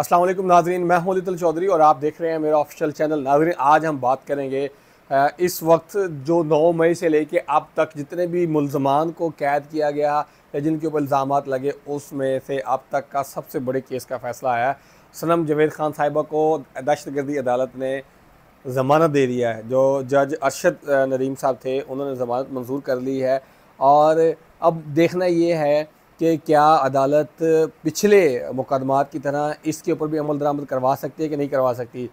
अस्सलाम वालेकुम नाजरीन मैं हूं लितल चौधरी और आप देख रहे हैं मेरा ऑफिशियल चैनल नाजरीन आज हम बात करेंगे इस वक्त जो 9 मई से लेके अब तक जितने भी मुलजमान को कैद किया गया या जिनके ऊपर इल्ज़ाम लगे उसमें से अब तक का सबसे बड़े केस का फ़ैसला आया सनम जवेद खान साहिबा को दहशत गर्दी अदालत ने ज़मानत दे दिया है जो जज अरशद नदीम साहब थे उन्होंने ज़मानत मंजूर कर ली है और अब देखना ये है कि क्या अदालत पिछले मुकदमात की तरह इसके ऊपर भी अमल दरामद करवा सकती है कि नहीं करवा सकती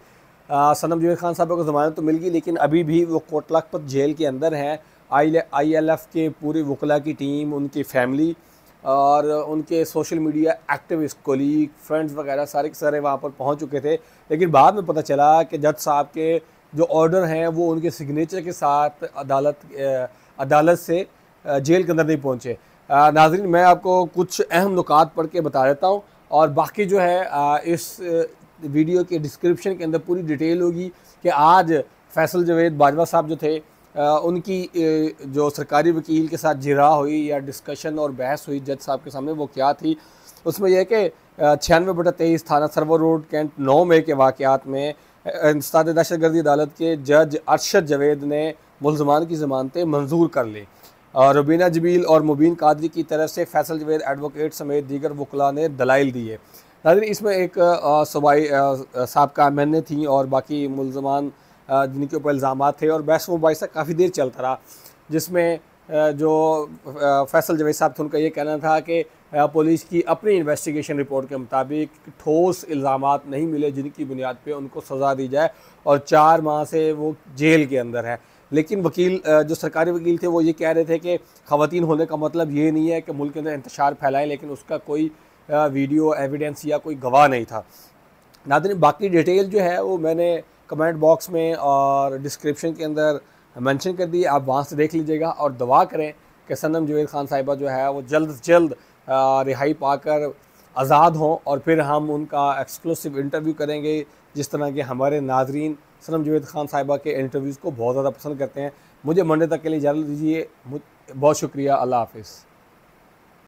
सनम जुवेद खान साहब को जमानत तो मिल गई लेकिन अभी भी वो कोटलाखपत जेल के अंदर हैं आई आई एल एफ़ के पूरे वकला की टीम उनकी फैमिली और उनके social media activist colleague friends वगैरह सारे के सारे वहाँ पर पहुँच चुके थे लेकिन बाद में पता चला कि जज साहब के जो ऑर्डर हैं वो उनके सिग्नेचर के साथ अदालत अदालत से जेल के अंदर नहीं पहुँचे नाजरीन मैं आपको कुछ अहम नुकात पढ़ के बता देता हूँ और बाकी जो है इस वीडियो के डिस्क्रिप्शन के अंदर पूरी डिटेल होगी कि आज फैसल जवेद बाजवा साहब जो थे उनकी जो सरकारी वकील के साथ जिरा हुई या डिस्कशन और बहस हुई जज साहब के सामने वो क्या थी उसमें यह कि छियानवे बटा तेईस थाना सर्वर रोड कैंट नौ में के वाक़ात में इंसाद दहशत गर्दी अदालत के जज अरशद जवेद ने मुलजमान की ज़मानतें मंजूर कर ली रुबीना जबील और मुबीन कादरी की तरफ से फैसल जवेद एडवोकेट समेत दीगर वकला ने दलाइल दिए नाजिन इसमें एक सूबाई सबका एम थी और बाकी मुलजमान जिनके ऊपर इल्ज़ाम थे और बहस मुबासा काफ़ी देर चलता रहा जिसमें जो फैसल जवेद साहब थे उनका ये कहना था कि पुलिस की अपनी इन्वेस्टिगेशन रिपोर्ट के मुताबिक ठोस इल्ज़ाम नहीं मिले जिनकी बुनियाद पर उनको सज़ा दी जाए और चार माह से वो जेल के अंदर है लेकिन वकील जो सरकारी वकील थे वो ये कह रहे थे कि खातन होने का मतलब ये नहीं है कि मुल्क के अंदर इंतशार फैलाएं लेकिन उसका कोई वीडियो एविडेंस या कोई गवाह नहीं था नादिन बाकी डिटेल जो है वो मैंने कमेंट बॉक्स में और डिस्क्रिप्शन के अंदर मेंशन कर दी आप वहाँ से देख लीजिएगा और दवा करें कि सनम जवेद खान साहिबा जो है वो जल्द से जल्द रिहाई पाकर आज़ाद हों और फिर हम उनका एक्सक्लूसिव इंटरव्यू करेंगे जिस तरह के हमारे नाजरीन सनम जवेद खान साहिबा के इंटरव्यूज़ को बहुत ज़्यादा पसंद करते हैं मुझे मंडे तक के लिए इजाज़त दीजिए बहुत शुक्रिया अल्लाह हाफिज़